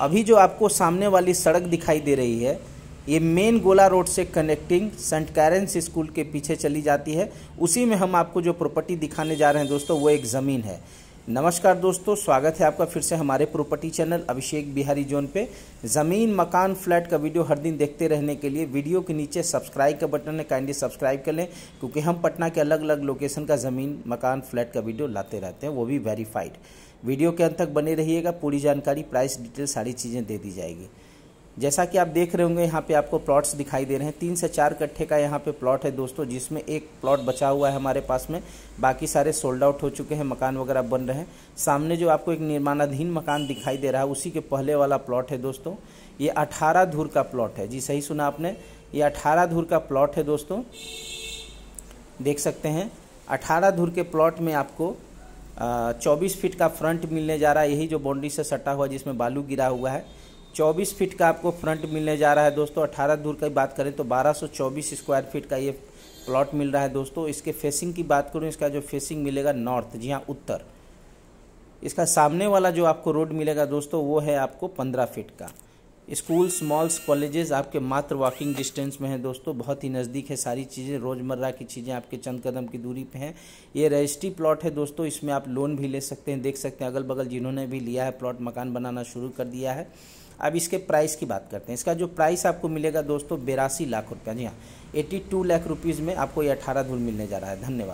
अभी जो आपको सामने वाली सड़क दिखाई दे रही है ये मेन गोला रोड से कनेक्टिंग सेंट कैरेंस स्कूल के पीछे चली जाती है उसी में हम आपको जो प्रॉपर्टी दिखाने जा रहे हैं दोस्तों वो एक ज़मीन है नमस्कार दोस्तों स्वागत है आपका फिर से हमारे property channel Abhishek Bihari zone पे ज़मीन मकान फ्लैट का वीडियो हर दिन देखते रहने के लिए वीडियो के नीचे सब्सक्राइब का बटन है काइंडली सब्सक्राइब कर लें क्योंकि हम पटना के अलग अलग लोकेशन का ज़मीन मकान फ्लैट का वीडियो लाते रहते हैं वो भी वेरीफाइड वीडियो के अंत तक बने रहिएगा पूरी जानकारी प्राइस डिटेल सारी चीज़ें दे दी जाएगी जैसा कि आप देख रहे होंगे यहाँ पे आपको प्लॉट्स दिखाई दे रहे हैं तीन से चार कट्ठे का यहाँ पे प्लॉट है दोस्तों जिसमें एक प्लॉट बचा हुआ है हमारे पास में बाकी सारे सोल्ड आउट हो चुके हैं मकान वगैरह बन रहे हैं सामने जो आपको एक निर्माणाधीन मकान दिखाई दे रहा है उसी के पहले वाला प्लॉट है दोस्तों ये अठारह धूर का प्लॉट है जी सही सुना आपने ये अठारह धूर का प्लॉट है दोस्तों देख सकते हैं अठारह धूर के प्लॉट में आपको चौबीस फिट का फ्रंट मिलने जा रहा है यही जो बाउंड्री से सटा हुआ जिसमें बालू गिरा हुआ है चौबीस फीट का आपको फ्रंट मिलने जा रहा है दोस्तों अठारह दूर की बात करें तो बारह स्क्वायर फीट का ये प्लॉट मिल रहा है दोस्तों इसके फेसिंग की बात करूँ इसका जो फेसिंग मिलेगा नॉर्थ जी हाँ उत्तर इसका सामने वाला जो आपको रोड मिलेगा दोस्तों वो है आपको पंद्रह फीट का स्कूल्स मॉल्स कॉलेजेस आपके मात्र वॉकिंग डिस्टेंस में हैं दोस्तों बहुत ही नज़दीक है सारी चीज़ें रोज़मर्रा की चीज़ें आपके चंद कदम की दूरी पे हैं ये रजिस्ट्री प्लॉट है दोस्तों इसमें आप लोन भी ले सकते हैं देख सकते हैं अगल बगल जिन्होंने भी लिया है प्लॉट मकान बनाना शुरू कर दिया है अब इसके प्राइस की बात करते हैं इसका जो प्राइस आपको मिलेगा दोस्तों बेरासी लाख रुपया जी हाँ एट्टी टू लाख रुपीज़ में आपको ये अठारह धूल मिलने जा रहा है धन्यवाद